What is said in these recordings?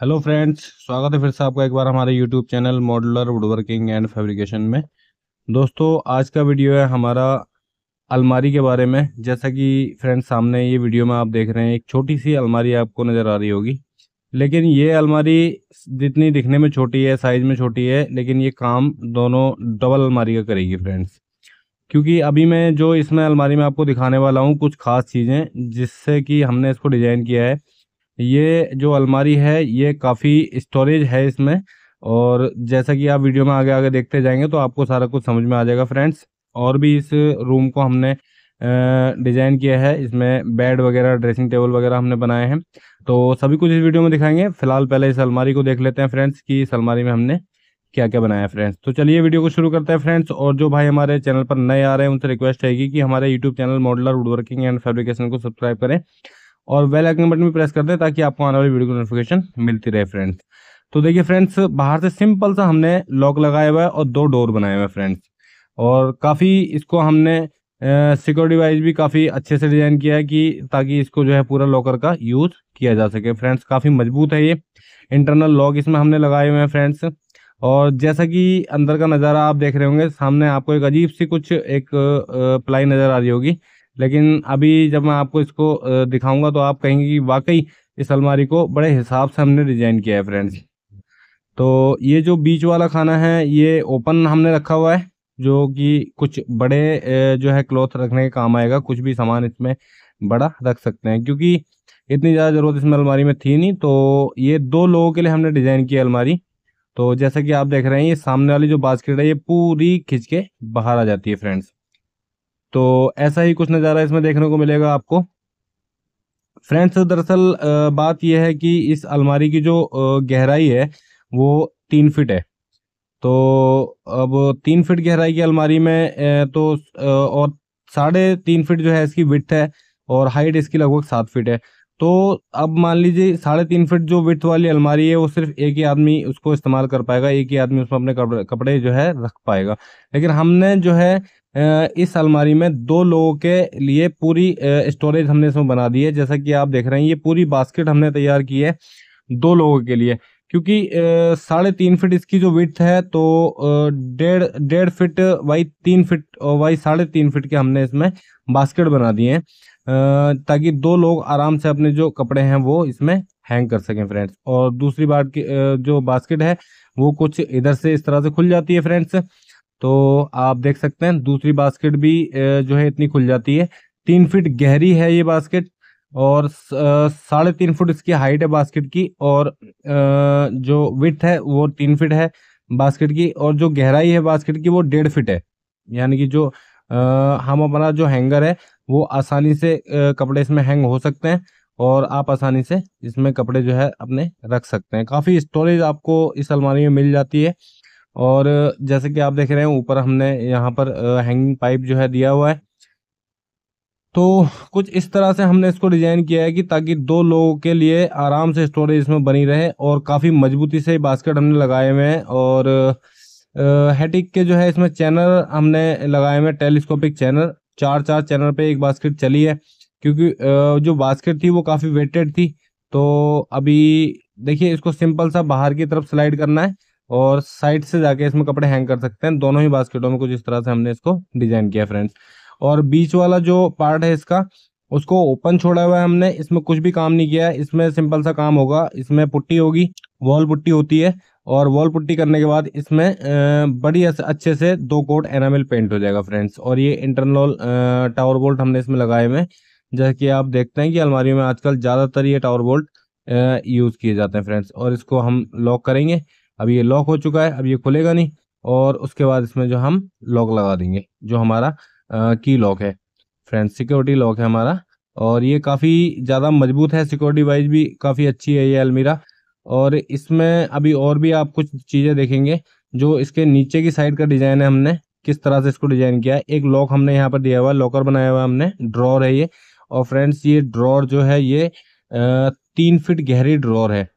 hello friends स्वागत है फिर से आपका एक बार हमारे YouTube channel modular woodworking and fabrication में दोस्तों आज का वीडियो है हमारा अलमारी के बारे में जैसा कि फ्रेंड्स सामने ये वीडियो में आप देख रहे हैं एक छोटी सी अलमारी आपको नज़र आ रही होगी लेकिन ये अलमारी जितनी दिखने में छोटी है साइज़ में छोटी है लेकिन ये काम दोनों डबल अलमारी का करेगी फ्रेंड्स क्योंकि अभी मैं जो इसमें अलमारी में आपको दिखाने वाला हूँ कुछ खास चीज़ें जिससे कि हमने इसको डिज़ाइन किया है ये जो अलमारी है ये काफ़ी स्टोरेज है इसमें और जैसा कि आप वीडियो में आगे आगे देखते जाएंगे तो आपको सारा कुछ समझ में आ जाएगा फ्रेंड्स और भी इस रूम को हमने डिज़ाइन किया है इसमें बेड वगैरह ड्रेसिंग टेबल वगैरह हमने बनाए हैं तो सभी कुछ इस वीडियो में दिखाएंगे फिलहाल पहले इस अलमारी को देख लेते हैं फ्रेंड्स कि इस अलमारी में हमने क्या क्या बनाया फ्रेंड्स तो चलिए वीडियो को शुरू करते हैं फ्रेंड्स और जो भाई हमारे चैनल पर नए आ रहे हैं उनसे रिक्वेस्ट रहेगी कि हमारे YouTube channel modular woodworking and fabrication को सब्सक्राइब करें और बेल आइकन बटन भी प्रेस कर दें ताकि आपको आने वाली वीडियो की नोटिफिकेशन मिलती रहे फ्रेंड्स तो देखिए फ्रेंड्स बाहर से सिंपल सा हमने लॉक लगाया हुआ है और दो डोर बनाए हुए हैं फ्रेंड्स और काफ़ी इसको हमने सिक्योरिटी वाइज भी काफ़ी अच्छे से डिज़ाइन किया है कि ताकि इसको जो है पूरा लॉकर का यूज़ किया जा सके फ्रेंड्स काफ़ी मजबूत है ये इंटरनल लॉक इसमें हमने लगाए हुए हैं फ्रेंड्स और जैसा कि अंदर का नज़ारा आप देख रहे होंगे सामने आपको एक अजीब सी कुछ एक प्लाई नज़र आ रही होगी लेकिन अभी जब मैं आपको इसको दिखाऊंगा तो आप कहेंगे कि वाकई इस अलमारी को बड़े हिसाब से हमने डिजाइन किया है फ्रेंड्स तो ये जो बीच वाला खाना है ये ओपन हमने रखा हुआ है जो कि कुछ बड़े जो है क्लॉथ रखने के काम आएगा कुछ भी सामान इसमें बड़ा रख सकते हैं क्योंकि इतनी ज़्यादा ज़रूरत इसमें अलमारी में थी नहीं तो ये दो लोगों के लिए हमने डिज़ाइन किया अलमारी तो जैसा कि आप देख रहे हैं ये सामने वाली जो बास्केट है ये पूरी खिंच के बाहर आ जाती है फ्रेंड्स तो ऐसा ही कुछ नज़ारा इसमें देखने को मिलेगा आपको फ्रेंड्स दरअसल बात यह है कि इस अलमारी की जो गहराई है वो तीन फिट है तो अब तीन फिट गहराई की अलमारी में तो और साढ़े तीन फिट जो है इसकी विथ है और हाइट इसकी लगभग सात फिट है तो अब मान लीजिए साढ़े तीन फिट जो विथ वाली अलमारी है वो सिर्फ एक ही आदमी उसको इस्तेमाल कर पाएगा एक ही आदमी उसमें अपने कपड़े जो है रख पाएगा लेकिन हमने जो है इस अलमारी में दो लोगों के लिए पूरी स्टोरेज हमने इसमें बना दी है जैसा कि आप देख रहे हैं ये पूरी बास्केट हमने तैयार की है दो लोगों के लिए क्योंकि साढ़े तीन फिट इसकी जो विथ है तो डेढ़ डेढ़ फिट वाई तीन फिट वाई साढ़े तीन फिट के हमने इसमें बास्केट बना दिए हैं ताकि दो लोग आराम से अपने जो कपड़े हैं वो इसमें हैंग कर सकें फ्रेंड्स और दूसरी बात की जो बास्केट है वो कुछ इधर से इस तरह से खुल जाती है फ्रेंड्स तो आप देख सकते हैं दूसरी बास्केट भी जो है इतनी खुल जाती है तीन फीट गहरी है ये बास्केट और साढ़े तीन फुट इसकी हाइट है बास्केट की और जो विथ है वो तीन फीट है बास्केट की और जो गहराई है बास्केट की वो डेढ़ फिट है यानी कि जो हम अपना जो हैंगर है वो आसानी से कपड़े इसमें हैंग हो सकते हैं और आप आसानी से इसमें कपड़े जो है अपने रख सकते हैं काफ़ी स्टोरेज आपको इस अलमारी में मिल जाती है और जैसे कि आप देख रहे हैं ऊपर हमने यहाँ पर हैंगिंग पाइप जो है दिया हुआ है तो कुछ इस तरह से हमने इसको डिज़ाइन किया है कि ताकि दो लोगों के लिए आराम से स्टोरेज इसमें बनी रहे और काफ़ी मजबूती से बास्केट हमने लगाए हुए हैं और हेटिक के जो है इसमें चैनल हमने लगाए हुए टेलीस्कोपिक चैनल चार चार चैनल पे एक बास्केट चली है क्योंकि जो बास्केट थी वो काफ़ी वेटेड थी तो अभी देखिए इसको सिंपल सा बाहर की तरफ स्लाइड करना है और साइड से जाके इसमें कपड़े हैंग कर सकते हैं दोनों ही बास्केटों में कुछ इस तरह से हमने इसको डिजाइन किया फ्रेंड्स और बीच वाला जो पार्ट है इसका उसको ओपन छोड़ा हुआ है हमने इसमें कुछ भी काम नहीं किया है इसमें सिंपल सा काम होगा इसमें पुट्टी होगी वॉल पुट्टी होती है और वॉल पुट्टी करने के बाद इसमें बड़ी अच्छे से दो कोट एनामिल पेंट हो जाएगा फ्रेंड्स और ये इंटरनल टावर बोल्ट हमने इसमें लगाए हुए जैसे कि आप देखते हैं कि अलमारी में आजकल ज़्यादातर ये टावर बोल्ट यूज़ किए जाते हैं फ्रेंड्स और इसको हम लॉक करेंगे अब ये लॉक हो चुका है अब ये खुलेगा नहीं और उसके बाद इसमें जो हम लॉक लगा देंगे जो हमारा की लॉक है फ्रेंड्स सिक्योरिटी लॉक है हमारा और ये काफ़ी ज़्यादा मजबूत है सिक्योरिटी वाइज भी काफ़ी अच्छी है ये अलमीरा और इसमें अभी और भी आप कुछ चीज़ें देखेंगे जो इसके नीचे की साइड का डिज़ाइन है हमने किस तरह से इसको डिज़ाइन किया है एक लॉक हमने यहाँ पर दिया हुआ है लॉकर बनाया हुआ हमने ड्रॉर है ये और फ्रेंड्स ये ड्रॉर जो है ये तीन फिट गहरी ड्रॉर है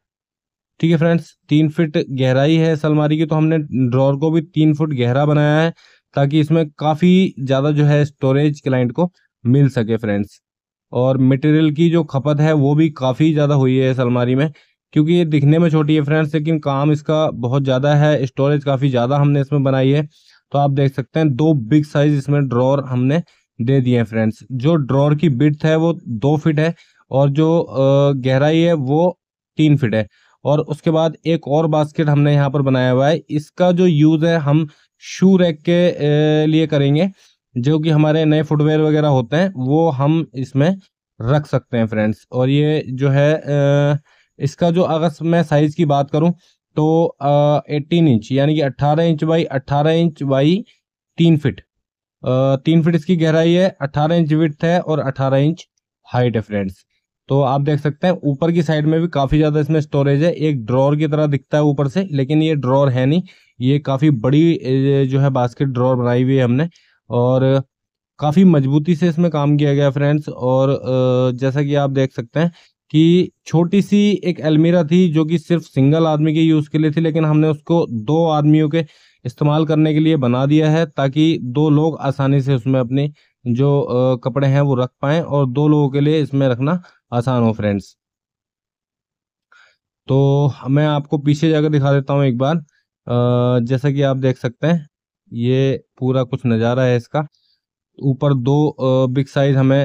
ठीक है फ्रेंड्स तीन फिट गहराई है इस अलमारी की तो हमने ड्रॉर को भी तीन फुट गहरा बनाया है ताकि इसमें काफ़ी ज़्यादा जो है स्टोरेज क्लाइंट को मिल सके फ्रेंड्स और मटेरियल की जो खपत है वो भी काफ़ी ज़्यादा हुई है इस अलमारी में क्योंकि ये दिखने में छोटी है फ्रेंड्स लेकिन काम इसका बहुत ज़्यादा है स्टोरेज काफ़ी ज़्यादा हमने इसमें बनाई है तो आप देख सकते हैं दो बिग साइज इसमें ड्रॉर हमने दे दिए हैं फ्रेंड्स जो ड्रॉर की बिट है वो दो फिट है और जो गहराई है वो तीन फिट है और उसके बाद एक और बास्केट हमने यहाँ पर बनाया हुआ है इसका जो यूज़ है हम शू रैक के लिए करेंगे जो कि हमारे नए फुटवेयर वगैरह होते हैं वो हम इसमें रख सकते हैं फ्रेंड्स और ये जो है इसका जो अगर मैं साइज़ की बात करूं तो एटीन इंच यानी कि अट्ठारह इंच बाई अट्ठारह इंच बाई तीन फिट तीन फिट इसकी गहराई है अट्ठारह इंच विथ है और अट्ठारह इंच हाइट है फ्रेंड्स तो आप देख सकते हैं ऊपर की साइड में भी काफ़ी ज़्यादा इसमें स्टोरेज है एक ड्रॉर की तरह दिखता है ऊपर से लेकिन ये ड्रॉर है नहीं ये काफ़ी बड़ी जो है बास्केट ड्रॉर बनाई हुई है हमने और काफ़ी मजबूती से इसमें काम किया गया फ्रेंड्स और जैसा कि आप देख सकते हैं कि छोटी सी एक अलमीरा थी जो कि सिर्फ सिंगल आदमी के यूज़ के लिए थी लेकिन हमने उसको दो आदमियों के इस्तेमाल करने के लिए बना दिया है ताकि दो लोग आसानी से उसमें अपनी जो कपड़े हैं वो रख पाए और दो लोगों के लिए इसमें रखना आसान हो फ्रेंड्स तो मैं आपको पीछे जाकर दिखा देता हूं एक बार जैसा कि आप देख सकते हैं ये पूरा कुछ नज़ारा है इसका ऊपर दो बिग साइज हमें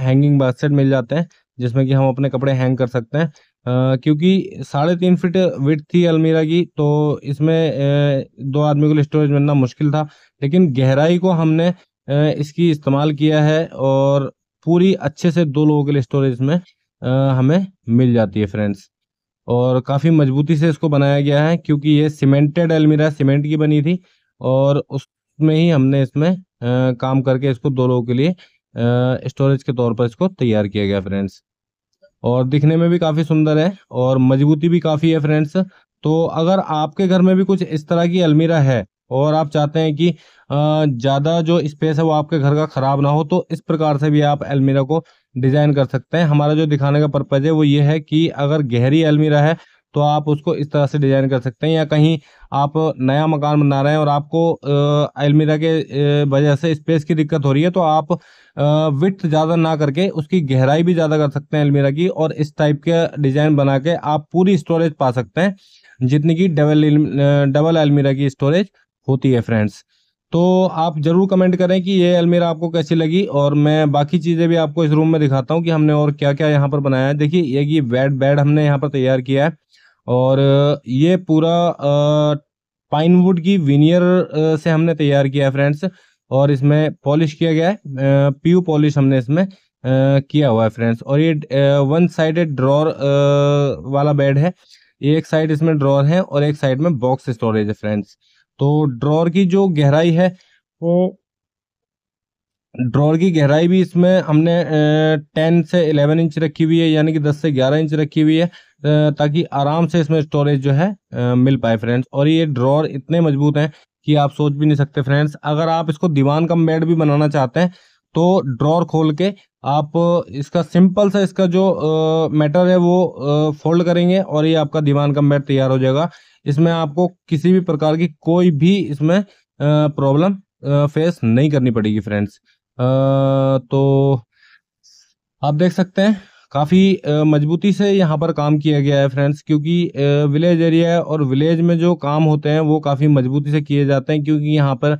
हैंगिंग बास्केट मिल जाते हैं जिसमें कि हम अपने कपड़े हैंग कर सकते हैं क्योंकि साढ़े तीन फिट विथ थी अलमीरा की तो इसमें दो आदमी को स्टोरेज मिलना मुश्किल था लेकिन गहराई को हमने इसकी इस्तेमाल किया है और पूरी अच्छे से दो लोगों के लिए स्टोरेज में हमें मिल जाती है फ्रेंड्स और काफ़ी मजबूती से इसको बनाया गया है क्योंकि ये सीमेंटेड अलमीरा सीमेंट की बनी थी और उसमें ही हमने इसमें आ, काम करके इसको दो लोगों के लिए स्टोरेज के तौर पर इसको तैयार किया गया फ्रेंड्स और दिखने में भी काफ़ी सुंदर है और मजबूती भी काफ़ी है फ्रेंड्स तो अगर आपके घर में भी कुछ इस तरह की अलमीरा है और आप चाहते हैं कि ज़्यादा जो स्पेस है वो आपके घर का ख़राब ना हो तो इस प्रकार से भी आप अलमीरा को डिज़ाइन कर सकते हैं हमारा जो दिखाने का पर्पज़ है वो ये है कि अगर गहरी अलमीरा है तो आप उसको इस तरह से डिज़ाइन कर सकते हैं या कहीं आप नया मकान बना रहे हैं और आपको अलमीरा के वजह से स्पेस की दिक्कत हो रही है तो आप विथ ज़्यादा ना करके उसकी गहराई भी ज़्यादा कर सकते हैं अलमीरा की और इस टाइप के डिज़ाइन बना के आप पूरी स्टोरेज पा सकते हैं जितनी की डबल डबल अलमीरा की स्टोरेज होती है फ्रेंड्स तो आप ज़रूर कमेंट करें कि ये अलमीरा आपको कैसी लगी और मैं बाकी चीज़ें भी आपको इस रूम में दिखाता हूँ कि हमने और क्या क्या यहाँ पर बनाया है देखिए ये कि बेड बेड हमने यहाँ पर तैयार किया है और ये पूरा पाइनवुड की विनियर से हमने तैयार किया है फ्रेंड्स और इसमें पॉलिश किया गया है प्यू पॉलिश हमने इसमें किया हुआ है फ्रेंड्स और ये वन साइडेड ड्रॉर वाला बेड है एक साइड इसमें ड्रॉर है और एक साइड में बॉक्स स्टोरेज है फ्रेंड्स तो ड्रॉर की जो गहराई है वो ड्रॉर की गहराई भी इसमें हमने टेन से इलेवन इंच रखी हुई है यानी कि दस से ग्यारह इंच रखी हुई है ताकि आराम से इसमें स्टोरेज जो है मिल पाए फ्रेंड्स और ये ड्रॉर इतने मजबूत हैं कि आप सोच भी नहीं सकते फ्रेंड्स अगर आप इसको दीवान कम बेड भी बनाना चाहते हैं तो ड्रॉर खोल के आप इसका सिंपल सा इसका जो मैटर है वो फोल्ड करेंगे और ये आपका दीवान का बेड तैयार हो जाएगा इसमें आपको किसी भी प्रकार की कोई भी इसमें प्रॉब्लम फेस नहीं करनी पड़ेगी फ्रेंड्स तो आप देख सकते हैं काफ़ी मजबूती से यहाँ पर काम किया गया है फ्रेंड्स क्योंकि विलेज एरिया है और विलेज में जो काम होते हैं वो काफ़ी मजबूती से किए जाते हैं क्योंकि यहाँ पर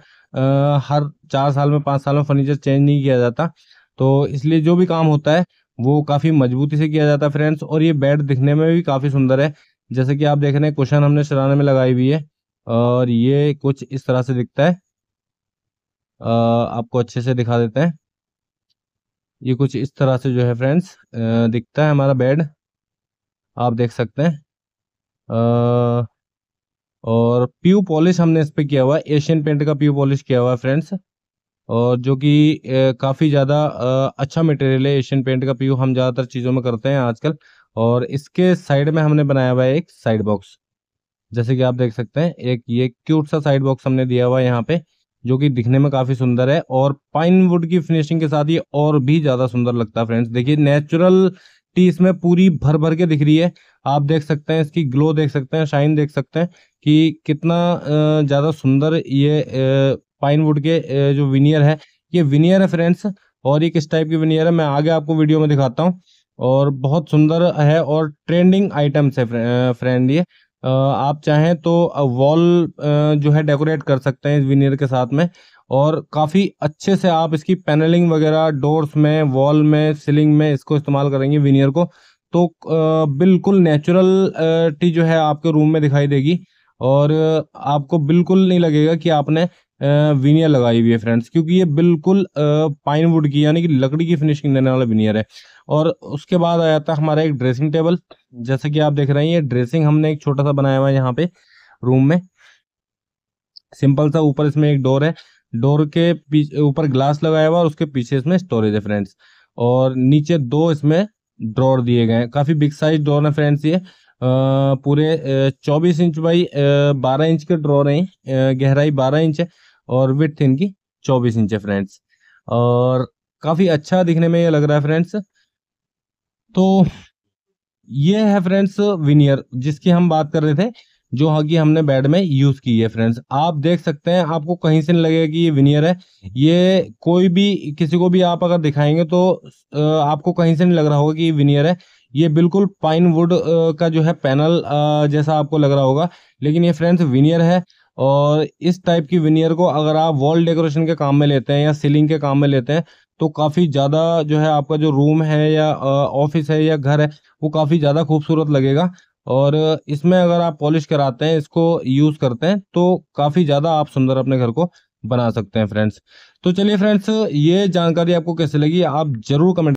हर चार साल में पाँच साल में फर्नीचर चेंज नहीं किया जाता तो इसलिए जो भी काम होता है वो काफ़ी मजबूती से किया जाता है फ्रेंड्स और ये बेड दिखने में भी काफ़ी सुंदर है जैसे कि आप देख रहे हैं कुशन हमने सराहने में लगाई हुई है और ये कुछ इस तरह से दिखता है आपको अच्छे से दिखा देते हैं ये कुछ इस तरह से जो है फ्रेंड्स दिखता है हमारा बेड आप देख सकते हैं और प्यू पॉलिश हमने इस पर किया हुआ है एशियन पेंट का प्यू पॉलिश किया हुआ है फ्रेंड्स और जो कि काफ़ी ज़्यादा अच्छा मटेरियल है एशियन पेंट का प्यू हम ज़्यादातर चीज़ों में करते हैं आजकल और इसके साइड में हमने बनाया हुआ है एक साइड बॉक्स जैसे कि आप देख सकते हैं एक ये क्यूट सा साइड बॉक्स हमने दिया हुआ है यहाँ पे जो कि दिखने में काफ़ी सुंदर है और पाइन वुड की फिनिशिंग के साथ ये और भी ज़्यादा सुंदर लगता है फ्रेंड्स देखिए नेचुरल टी इसमें पूरी भर भर के दिख रही है आप देख सकते हैं इसकी ग्लो देख सकते हैं शाइन देख सकते हैं कि कितना ज़्यादा सुंदर ये पाइन वुड के जो विनियर है ये विनियर है फ्रेंड्स और ये किस टाइप की विनियर है मैं आगे आपको वीडियो में दिखाता हूँ और बहुत सुंदर है और ट्रेंडिंग आइटम्स है फ्रेंड ये आप चाहें तो वॉल जो है डेकोरेट कर सकते हैं इस विनियर के साथ में और काफ़ी अच्छे से आप इसकी पैनलिंग वगैरह डोर्स में वॉल में सीलिंग में इसको इस्तेमाल करेंगे विनियर को तो बिल्कुल नेचुरल टी जो है आपके रूम में दिखाई देगी और आपको बिल्कुल नहीं लगेगा कि आपने विनियर लगाई हुई है फ्रेंड्स क्योंकि ये बिल्कुल पाइन वुड की यानी कि लकड़ी की फिनिशिंग देने वाला विनियर है और उसके बाद आया था हमारा एक ड्रेसिंग टेबल जैसे कि आप देख रहे हैं ये ड्रेसिंग हमने एक छोटा सा बनाया हुआ है यहाँ पे रूम में सिंपल सा ऊपर इसमें एक डोर है डोर के ऊपर ग्लास लगाया हुआ और उसके पीछे इसमें स्टोरेज है फ्रेंड्स और नीचे दो इसमें ड्रॉर दिए गए हैं काफ़ी बिग साइज डोर है फ्रेंड्स ये पूरे चौबीस इंच बाई बारह इंच के ड्रॉर हैं गहराई बारह इंच है और विथ इनकी चौबीस इंच है फ्रेंड्स और काफ़ी अच्छा दिखने में ये लग रहा है फ्रेंड्स तो ये है फ्रेंड्स विनियर जिसकी हम बात कर रहे थे जो हाँ कि हमने बेड में यूज़ की है फ्रेंड्स आप देख सकते हैं आपको कहीं से नहीं लगेगा कि ये विनियर है ये कोई भी किसी को भी आप अगर दिखाएंगे तो आपको कहीं से नहीं लग रहा होगा कि ये विनियर है ये बिल्कुल पाइन वुड का जो है पैनल जैसा आपको लग रहा होगा लेकिन ये फ्रेंड्स विनियर है और इस टाइप की विनियर को अगर आप वॉल डेकोरेशन के काम में लेते हैं या सीलिंग के काम में लेते हैं तो काफ़ी ज़्यादा जो है आपका जो रूम है या ऑफिस है या घर है वो काफ़ी ज़्यादा खूबसूरत लगेगा और इसमें अगर आप पॉलिश कराते हैं इसको यूज़ करते हैं तो काफ़ी ज़्यादा आप सुंदर अपने घर को बना सकते हैं फ्रेंड्स तो चलिए फ्रेंड्स ये जानकारी आपको कैसे लगी आप ज़रूर कमेंट